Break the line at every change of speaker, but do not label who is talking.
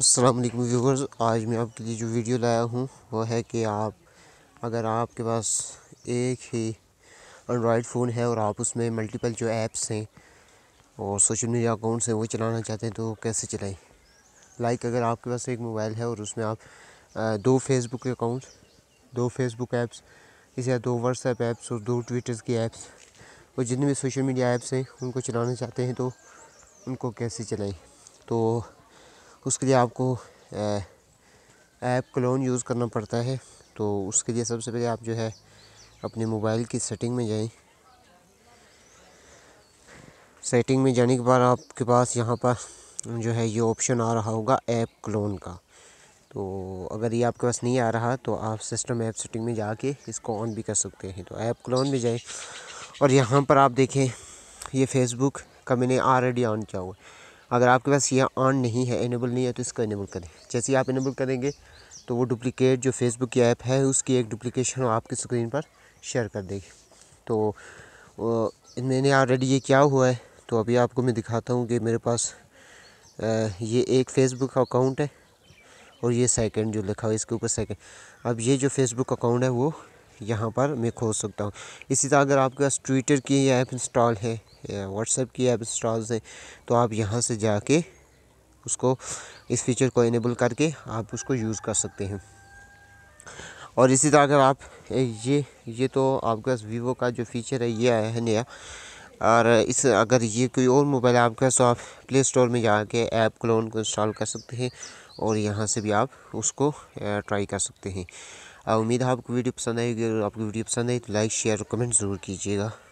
अस्सलाम वालेकुम व्यूवर्स आज मैं आपके लिए जो वीडियो लाया हूँ वो है कि आप अगर आपके पास एक ही एंड्रॉयड फ़ोन है और आप उसमें मल्टीपल जो एप्स हैं और सोशल मीडिया अकाउंट्स हैं वो चलाना चाहते हैं तो कैसे चलाएं लाइक अगर आपके पास एक मोबाइल है और उसमें आप दो फेसबुक अकाउंट दो फेसबुक ऐप्स इस या दो व्हाट्सएप ऐप्स और दो ट्विटर्स की ऐप्स और जितने भी सोशल मीडिया ऐप्स हैं उनको चलाना चाहते हैं तो उनको कैसे चलाएँ तो उसके लिए आपको ऐप क्लोन यूज़ करना पड़ता है तो उसके लिए सबसे पहले आप जो है अपने मोबाइल की सेटिंग में जाएं सेटिंग में जाने के बाद आपके पास यहाँ पर जो है ये ऑप्शन आ रहा होगा ऐप क्लोन का तो अगर ये आपके पास नहीं आ रहा तो आप सिस्टम ऐप सेटिंग में जाके इसको ऑन भी कर सकते हैं तो ऐप क्लोन में जाएं और यहाँ पर आप देखें ये फेसबुक का मैंने ऑलरेडी ऑन किया हुआ है अगर आपके पास ये ऑन नहीं है इनेबल नहीं है तो इसको इनेबल करें जैसे आप इनेबल करेंगे तो वो डुप्लिकेट जो फेसबुक की ऐप है उसकी एक डुप्लिकेशन आपकी स्क्रीन पर शेयर कर देगी तो मैंने ऑलरेडी ये क्या हुआ है तो अभी आपको मैं दिखाता हूँ कि मेरे पास ये एक फ़ेसबुक अकाउंट है और ये सेकंड जो लिखा हुआ है इसके ऊपर सेकंड अब ये जो फेसबुक अकाउंट है वो यहाँ पर मैं खोज सकता हूँ इसी तरह अगर आपके पास ट्विटर की ऐप इंस्टॉल है व्हाट्सएप की ऐप इंस्टॉल से तो आप यहाँ से जाके उसको इस फीचर को इनेबल करके आप उसको यूज़ कर सकते हैं और इसी तरह अगर आप ये ये तो आपके पास वीवो का जो फीचर है ये आया है नया और इस अगर ये कोई और मोबाइल आपके पास तो आप प्ले स्टोर में जाके ऐप क्लोन को इंस्टॉल कर सकते हैं और यहाँ से भी आप उसको ट्राई कर सकते हैं उम्मीद है आपको वीडियो पसंद आएगी अगर आपको वीडियो पसंद आई तो लाइक शेयर और कमेंट ज़रूर कीजिएगा